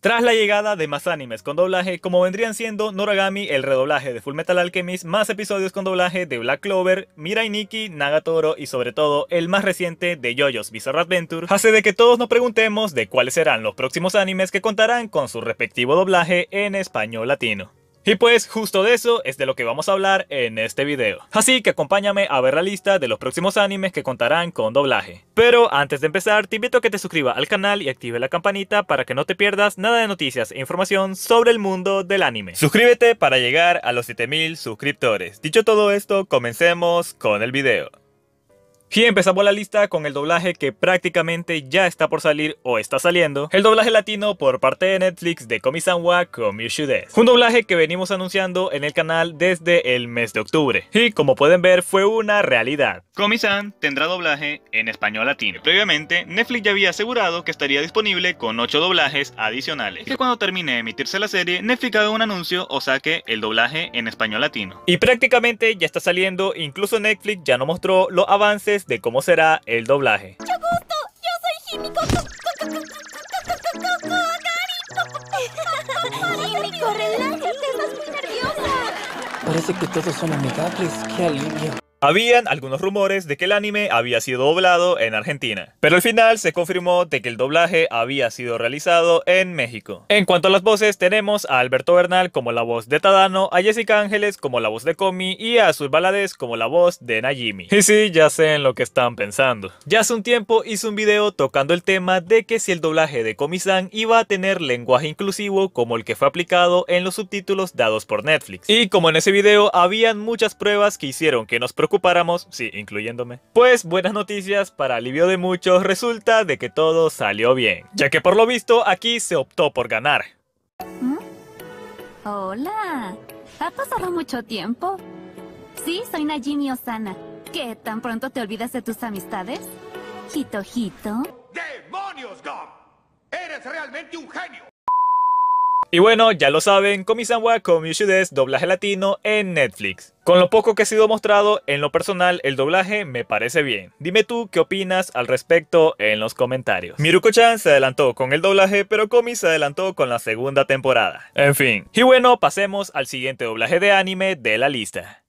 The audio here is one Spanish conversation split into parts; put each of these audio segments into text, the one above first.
Tras la llegada de más animes con doblaje, como vendrían siendo Noragami, el redoblaje de Metal Alchemist, más episodios con doblaje de Black Clover, Mirai Nikki, Nagatoro y sobre todo el más reciente de Jojo's Bizarre Adventure, hace de que todos nos preguntemos de cuáles serán los próximos animes que contarán con su respectivo doblaje en español latino. Y pues justo de eso es de lo que vamos a hablar en este video. Así que acompáñame a ver la lista de los próximos animes que contarán con doblaje. Pero antes de empezar te invito a que te suscribas al canal y active la campanita para que no te pierdas nada de noticias e información sobre el mundo del anime. Suscríbete para llegar a los 7000 suscriptores. Dicho todo esto, comencemos con el video. Y empezamos la lista con el doblaje que prácticamente ya está por salir o está saliendo, el doblaje latino por parte de Netflix de Komi-sanwa un doblaje que venimos anunciando en el canal desde el mes de octubre, y como pueden ver fue una realidad. Komi-san tendrá doblaje en español latino. Previamente, Netflix ya había asegurado que estaría disponible con 8 doblajes adicionales, y que cuando termine de emitirse la serie, Netflix haga un anuncio o saque el doblaje en español latino. Y prácticamente ya está saliendo, incluso Netflix ya no mostró los avances de cómo será el doblaje. gusto! ¡Yo soy Parece que todos son amigables, qué alivio. Habían algunos rumores de que el anime había sido doblado en Argentina, pero al final se confirmó de que el doblaje había sido realizado en México. En cuanto a las voces, tenemos a Alberto Bernal como la voz de Tadano, a Jessica Ángeles como la voz de Komi y a Azul Balades como la voz de Najimi. Y sí, ya sé en lo que están pensando. Ya hace un tiempo hice un video tocando el tema de que si el doblaje de komi san iba a tener lenguaje inclusivo como el que fue aplicado en los subtítulos dados por Netflix. Y como en ese video habían muchas pruebas que hicieron que nos preocupáramos ocupáramos, sí, incluyéndome. Pues buenas noticias, para alivio de muchos, resulta de que todo salió bien, ya que por lo visto aquí se optó por ganar. ¿Mm? Hola, ¿ha pasado mucho tiempo? Sí, soy Najimi Osana. ¿Qué, tan pronto te olvidas de tus amistades? Jito, jito. ¡Demonios, ¡Eres realmente un genio! Y bueno, ya lo saben, Komi-sanwa Komi-shudes, doblaje latino en Netflix. Con lo poco que ha sido mostrado, en lo personal el doblaje me parece bien. Dime tú qué opinas al respecto en los comentarios. Miruko-chan se adelantó con el doblaje, pero Komi se adelantó con la segunda temporada. En fin. Y bueno, pasemos al siguiente doblaje de anime de la lista.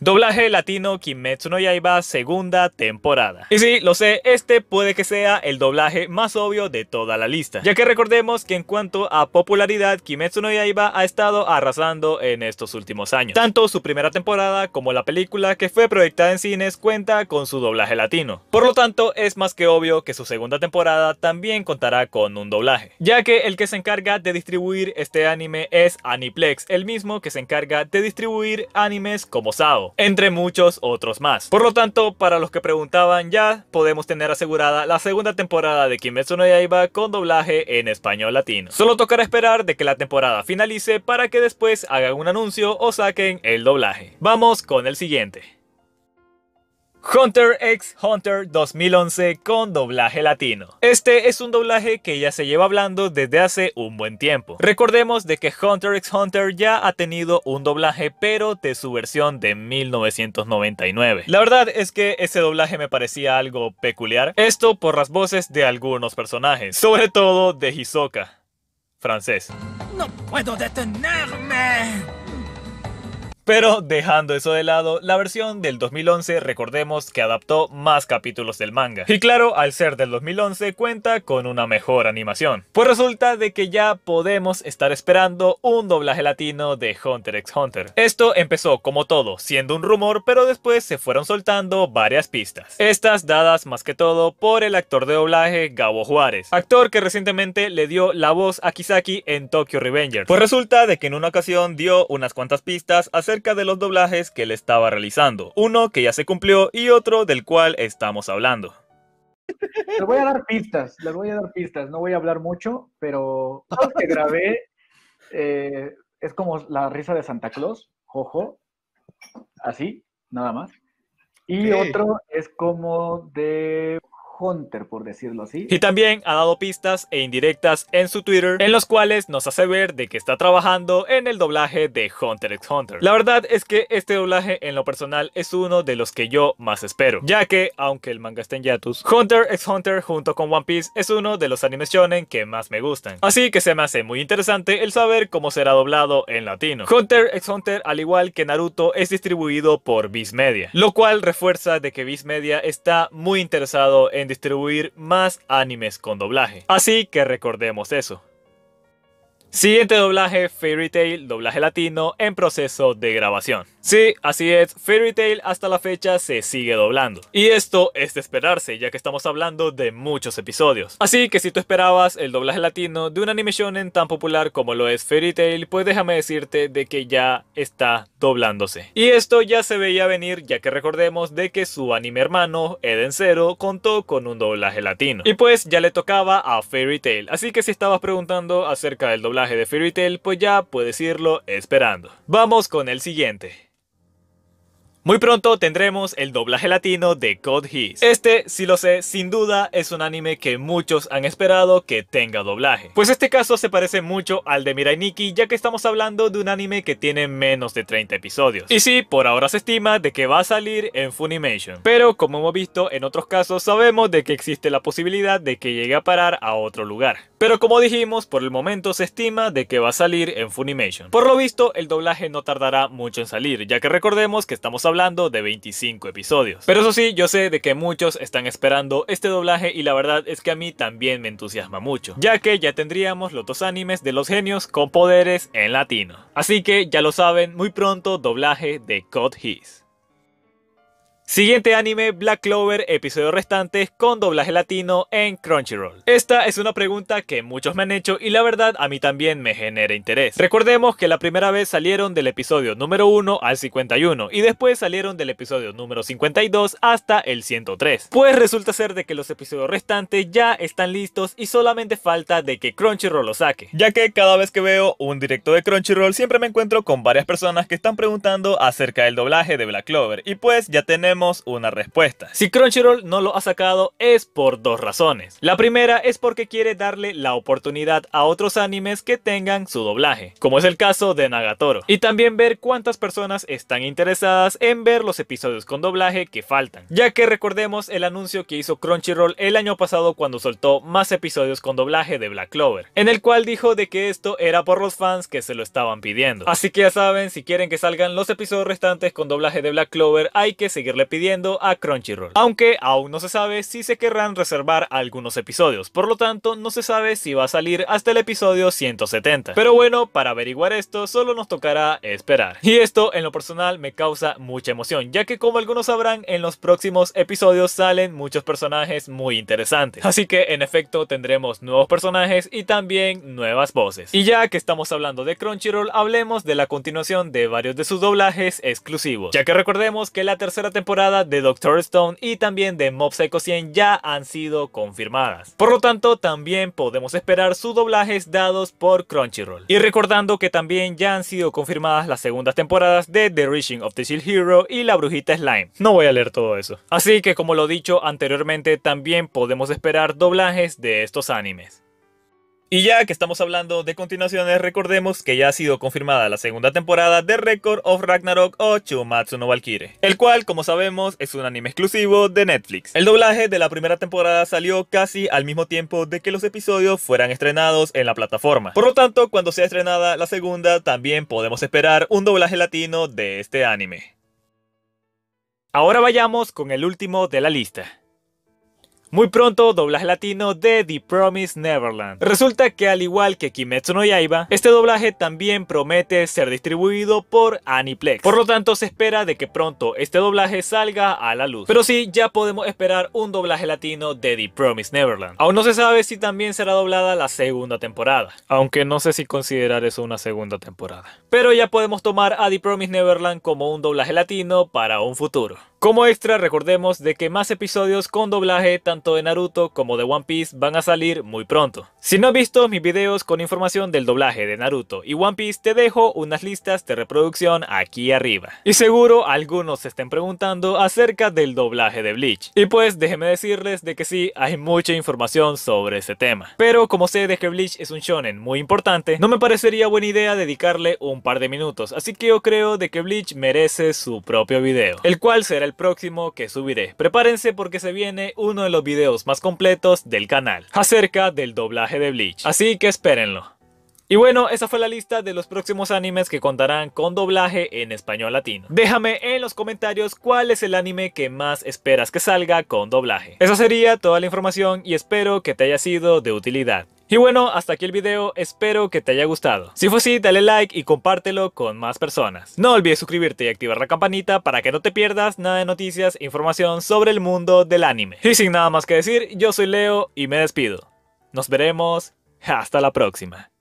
Doblaje latino Kimetsu no Yaiba segunda temporada. Y sí, lo sé, este puede que sea el doblaje más obvio de toda la lista, ya que recordemos que en cuanto a popularidad, Kimetsu no Yaiba ha estado arrasando en estos últimos años. Tanto su primera temporada como la película que fue proyectada en cines cuenta con su doblaje latino. Por lo tanto, es más que obvio que su segunda temporada también contará con un doblaje, ya que el que se encarga de distribuir este anime es Aniplex, el mismo que se encarga de distribuir animes como Sao entre muchos otros más. Por lo tanto, para los que preguntaban, ya podemos tener asegurada la segunda temporada de Kimetsu no Yaiba con doblaje en español latino. Solo tocará esperar de que la temporada finalice para que después hagan un anuncio o saquen el doblaje. Vamos con el siguiente. Hunter x Hunter 2011 con doblaje latino. Este es un doblaje que ya se lleva hablando desde hace un buen tiempo. Recordemos de que Hunter x Hunter ya ha tenido un doblaje pero de su versión de 1999. La verdad es que ese doblaje me parecía algo peculiar. Esto por las voces de algunos personajes, sobre todo de Hisoka, francés. No puedo detenerme. Pero dejando eso de lado, la versión del 2011 recordemos que adaptó más capítulos del manga. Y claro, al ser del 2011 cuenta con una mejor animación. Pues resulta de que ya podemos estar esperando un doblaje latino de Hunter x Hunter. Esto empezó como todo, siendo un rumor, pero después se fueron soltando varias pistas. Estas dadas más que todo por el actor de doblaje Gabo Juárez, actor que recientemente le dio la voz a Kisaki en Tokyo Revengers. Pues resulta de que en una ocasión dio unas cuantas pistas acerca de los doblajes que él estaba realizando, uno que ya se cumplió y otro del cual estamos hablando. Les voy a dar pistas, les voy a dar pistas, no voy a hablar mucho, pero lo que grabé eh, es como la risa de Santa Claus, jojo, así, nada más. Y otro es como de por decirlo así. Y también ha dado pistas e indirectas en su Twitter, en los cuales nos hace ver de que está trabajando en el doblaje de Hunter x Hunter. La verdad es que este doblaje en lo personal es uno de los que yo más espero, ya que, aunque el manga esté en Yatus Hunter x Hunter junto con One Piece es uno de los animes shonen que más me gustan. Así que se me hace muy interesante el saber cómo será doblado en latino. Hunter x Hunter, al igual que Naruto, es distribuido por Viz Media, lo cual refuerza de que Viz Media está muy interesado en distribuir más animes con doblaje. Así que recordemos eso. Siguiente doblaje, Fairy Tail, doblaje latino en proceso de grabación. Sí, así es, Fairy Tail hasta la fecha se sigue doblando. Y esto es de esperarse, ya que estamos hablando de muchos episodios. Así que si tú esperabas el doblaje latino de un anime shonen tan popular como lo es Fairy Tail, pues déjame decirte de que ya está doblándose. Y esto ya se veía venir, ya que recordemos de que su anime hermano, Eden Zero, contó con un doblaje latino. Y pues ya le tocaba a Fairy Tail. Así que si estabas preguntando acerca del doblaje, de Fairy pues ya puedes irlo esperando. Vamos con el siguiente. Muy pronto tendremos el doblaje latino de Code Geass. Este, si lo sé, sin duda es un anime que muchos han esperado que tenga doblaje. Pues este caso se parece mucho al de Mirai Nikki, ya que estamos hablando de un anime que tiene menos de 30 episodios. Y sí, por ahora se estima de que va a salir en Funimation. Pero como hemos visto en otros casos, sabemos de que existe la posibilidad de que llegue a parar a otro lugar. Pero como dijimos, por el momento se estima de que va a salir en Funimation. Por lo visto, el doblaje no tardará mucho en salir, ya que recordemos que estamos hablando hablando de 25 episodios. Pero eso sí, yo sé de que muchos están esperando este doblaje y la verdad es que a mí también me entusiasma mucho, ya que ya tendríamos los dos animes de los genios con poderes en latino. Así que ya lo saben, muy pronto doblaje de Code His. Siguiente anime, Black Clover, Episodio restantes con doblaje latino en Crunchyroll. Esta es una pregunta que muchos me han hecho y la verdad a mí también me genera interés. Recordemos que la primera vez salieron del episodio número 1 al 51 y después salieron del episodio número 52 hasta el 103. Pues resulta ser de que los episodios restantes ya están listos y solamente falta de que Crunchyroll los saque. Ya que cada vez que veo un directo de Crunchyroll siempre me encuentro con varias personas que están preguntando acerca del doblaje de Black Clover y pues ya tenemos una respuesta. Si Crunchyroll no lo ha sacado es por dos razones. La primera es porque quiere darle la oportunidad a otros animes que tengan su doblaje, como es el caso de Nagatoro. Y también ver cuántas personas están interesadas en ver los episodios con doblaje que faltan. Ya que recordemos el anuncio que hizo Crunchyroll el año pasado cuando soltó más episodios con doblaje de Black Clover, en el cual dijo de que esto era por los fans que se lo estaban pidiendo. Así que ya saben, si quieren que salgan los episodios restantes con doblaje de Black Clover, hay que seguirle pidiendo a Crunchyroll, aunque aún no se sabe si se querrán reservar algunos episodios, por lo tanto no se sabe si va a salir hasta el episodio 170. Pero bueno, para averiguar esto solo nos tocará esperar. Y esto en lo personal me causa mucha emoción, ya que como algunos sabrán, en los próximos episodios salen muchos personajes muy interesantes. Así que en efecto tendremos nuevos personajes y también nuevas voces. Y ya que estamos hablando de Crunchyroll, hablemos de la continuación de varios de sus doblajes exclusivos, ya que recordemos que la tercera temporada de Doctor Stone y también de Mob Psycho 100 ya han sido confirmadas. Por lo tanto, también podemos esperar sus doblajes dados por Crunchyroll. Y recordando que también ya han sido confirmadas las segundas temporadas de The Reaching of the Shield Hero y La Brujita Slime. No voy a leer todo eso. Así que como lo dicho anteriormente, también podemos esperar doblajes de estos animes. Y ya que estamos hablando de continuaciones, recordemos que ya ha sido confirmada la segunda temporada de Record of Ragnarok o Chumatsu no Valkyrie, el cual, como sabemos, es un anime exclusivo de Netflix. El doblaje de la primera temporada salió casi al mismo tiempo de que los episodios fueran estrenados en la plataforma. Por lo tanto, cuando sea estrenada la segunda, también podemos esperar un doblaje latino de este anime. Ahora vayamos con el último de la lista. Muy pronto, doblaje latino de The Promise Neverland. Resulta que al igual que Kimetsu no Yaiba, este doblaje también promete ser distribuido por Aniplex. Por lo tanto, se espera de que pronto este doblaje salga a la luz. Pero sí, ya podemos esperar un doblaje latino de The Promise Neverland. Aún no se sabe si también será doblada la segunda temporada. Aunque no sé si considerar eso una segunda temporada. Pero ya podemos tomar a The Promise Neverland como un doblaje latino para un futuro. Como extra, recordemos de que más episodios con doblaje tanto de Naruto como de One Piece van a salir muy pronto. Si no has visto mis videos con información del doblaje de Naruto y One Piece, te dejo unas listas de reproducción aquí arriba. Y seguro algunos se estén preguntando acerca del doblaje de Bleach. Y pues déjenme decirles de que sí, hay mucha información sobre ese tema. Pero como sé de que Bleach es un shonen muy importante, no me parecería buena idea dedicarle un par de minutos. Así que yo creo de que Bleach merece su propio video, el cual será el próximo que subiré. Prepárense porque se viene uno de los videos más completos del canal acerca del doblaje de Bleach, así que espérenlo. Y bueno, esa fue la lista de los próximos animes que contarán con doblaje en español latino. Déjame en los comentarios cuál es el anime que más esperas que salga con doblaje. Esa sería toda la información y espero que te haya sido de utilidad. Y bueno, hasta aquí el video, espero que te haya gustado. Si fue así, dale like y compártelo con más personas. No olvides suscribirte y activar la campanita para que no te pierdas nada de noticias e información sobre el mundo del anime. Y sin nada más que decir, yo soy Leo y me despido. Nos veremos, hasta la próxima.